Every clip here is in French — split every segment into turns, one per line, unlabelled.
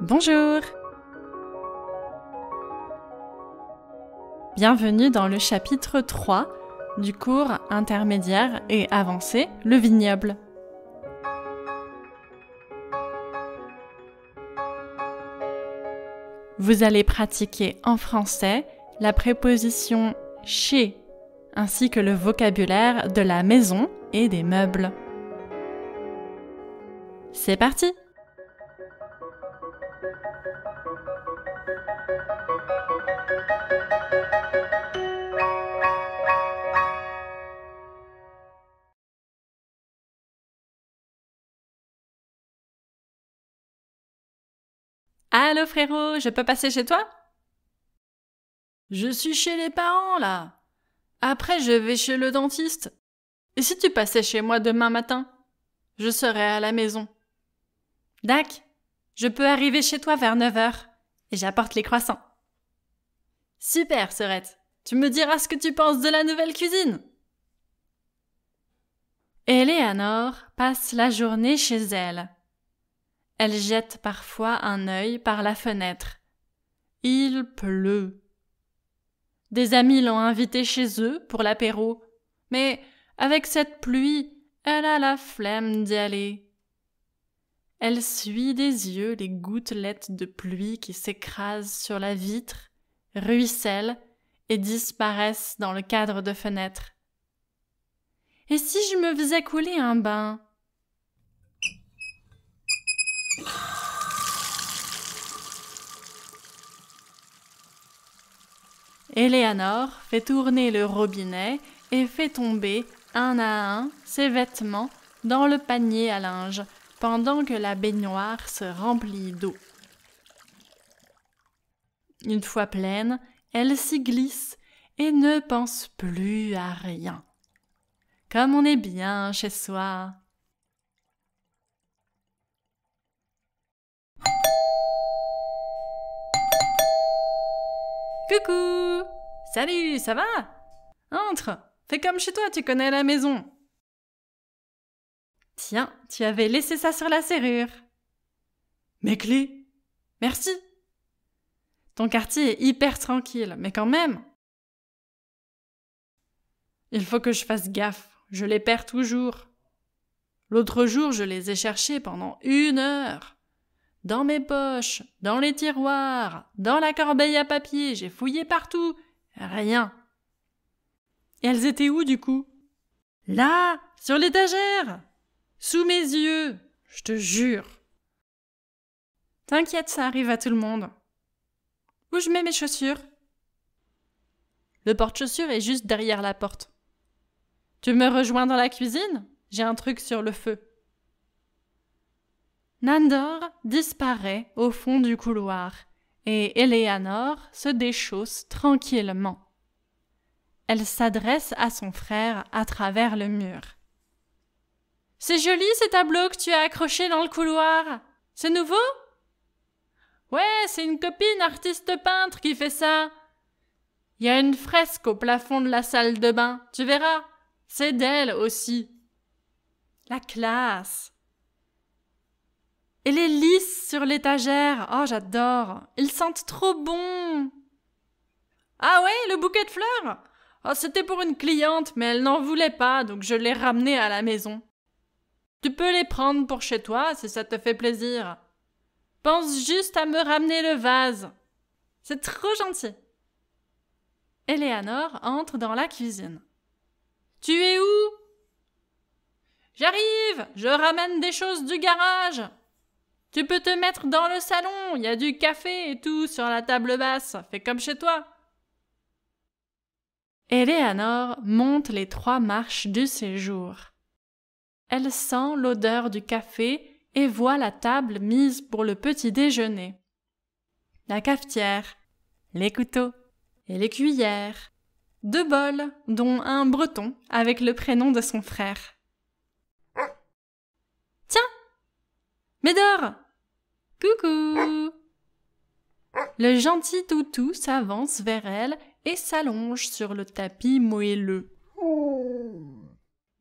Bonjour Bienvenue dans le chapitre 3 du cours intermédiaire et avancé Le vignoble. Vous allez pratiquer en français la préposition chez ainsi que le vocabulaire de la maison et des meubles. C'est parti Allô frérot, je peux passer chez toi Je suis chez les parents là. Après, je vais chez le dentiste. Et si tu passais chez moi demain matin Je serais à la maison. Dac je peux arriver chez toi vers 9 heures et j'apporte les croissants. Super, Serette. Tu me diras ce que tu penses de la nouvelle cuisine. Eleanor passe la journée chez elle. Elle jette parfois un œil par la fenêtre. Il pleut. Des amis l'ont invitée chez eux pour l'apéro, mais avec cette pluie, elle a la flemme d'y aller. Elle suit des yeux les gouttelettes de pluie qui s'écrasent sur la vitre, ruissellent et disparaissent dans le cadre de fenêtre. Et si je me faisais couler un bain Eleanor fait tourner le robinet et fait tomber un à un ses vêtements dans le panier à linge pendant que la baignoire se remplit d'eau. Une fois pleine, elle s'y glisse et ne pense plus à rien. Comme on est bien chez soi. Coucou Salut, ça va Entre Fais comme chez toi, tu connais la maison Tiens, tu avais laissé ça sur la serrure. Mes clés Merci Ton quartier est hyper tranquille, mais quand même Il faut que je fasse gaffe, je les perds toujours. L'autre jour, je les ai cherchées pendant une heure. Dans mes poches, dans les tiroirs, dans la corbeille à papier, j'ai fouillé partout. Rien. Et elles étaient où du coup Là, sur l'étagère sous mes yeux, je te jure. T'inquiète, ça arrive à tout le monde. Où je mets mes chaussures Le porte-chaussures est juste derrière la porte. Tu me rejoins dans la cuisine J'ai un truc sur le feu. Nandor disparaît au fond du couloir et Eleanor se déchausse tranquillement. Elle s'adresse à son frère à travers le mur. C'est joli ce tableau que tu as accroché dans le couloir. C'est nouveau Ouais, c'est une copine artiste peintre qui fait ça. Il y a une fresque au plafond de la salle de bain, tu verras. C'est d'elle aussi. La classe. Et les lys sur l'étagère. Oh, j'adore. Ils sentent trop bon. Ah ouais, le bouquet de fleurs Oh, c'était pour une cliente, mais elle n'en voulait pas, donc je l'ai ramené à la maison. Tu peux les prendre pour chez toi si ça te fait plaisir. Pense juste à me ramener le vase. C'est trop gentil. Eleanor entre dans la cuisine. Tu es où J'arrive Je ramène des choses du garage Tu peux te mettre dans le salon, il y a du café et tout sur la table basse, fais comme chez toi Eleanor monte les trois marches du séjour elle sent l'odeur du café et voit la table mise pour le petit déjeuner. La cafetière, les couteaux et les cuillères, deux bols, dont un breton avec le prénom de son frère. Tiens Médor Coucou Le gentil toutou s'avance vers elle et s'allonge sur le tapis moelleux.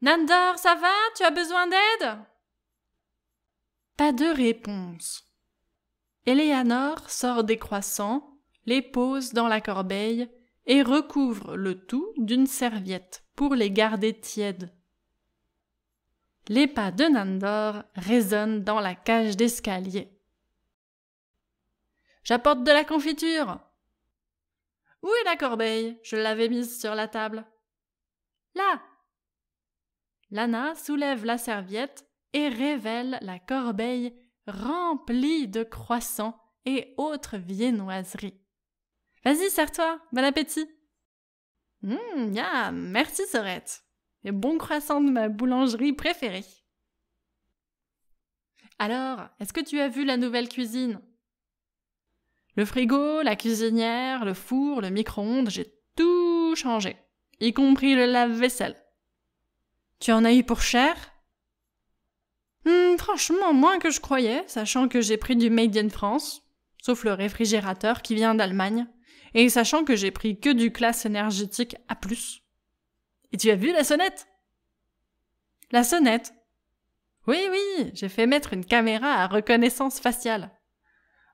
Nandor, ça va Tu as besoin d'aide Pas de réponse. Eleanor sort des croissants, les pose dans la corbeille et recouvre le tout d'une serviette pour les garder tièdes. Les pas de Nandor résonnent dans la cage d'escalier. J'apporte de la confiture. Où est la corbeille Je l'avais mise sur la table. Là, Lana soulève la serviette et révèle la corbeille remplie de croissants et autres viennoiseries. Vas-y, sers-toi, bon appétit! Hum, merci Sorette! et bon croissant de ma boulangerie préférée! Alors, est-ce que tu as vu la nouvelle cuisine Le frigo, la cuisinière, le four, le micro-ondes, j'ai tout changé, y compris le lave-vaisselle. Tu en as eu pour cher hmm, Franchement, moins que je croyais, sachant que j'ai pris du Made in France, sauf le réfrigérateur qui vient d'Allemagne, et sachant que j'ai pris que du classe énergétique A+. Et tu as vu la sonnette La sonnette Oui, oui, j'ai fait mettre une caméra à reconnaissance faciale.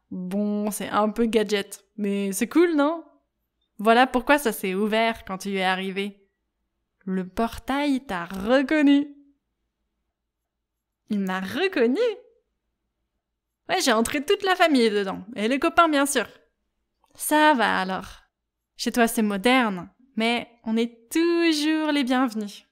Bon, c'est un peu gadget, mais c'est cool, non Voilà pourquoi ça s'est ouvert quand tu es arrivé. Le portail t'a reconnu. Il m'a reconnu Ouais, j'ai entré toute la famille dedans, et les copains bien sûr. Ça va alors. Chez toi c'est moderne, mais on est toujours les bienvenus.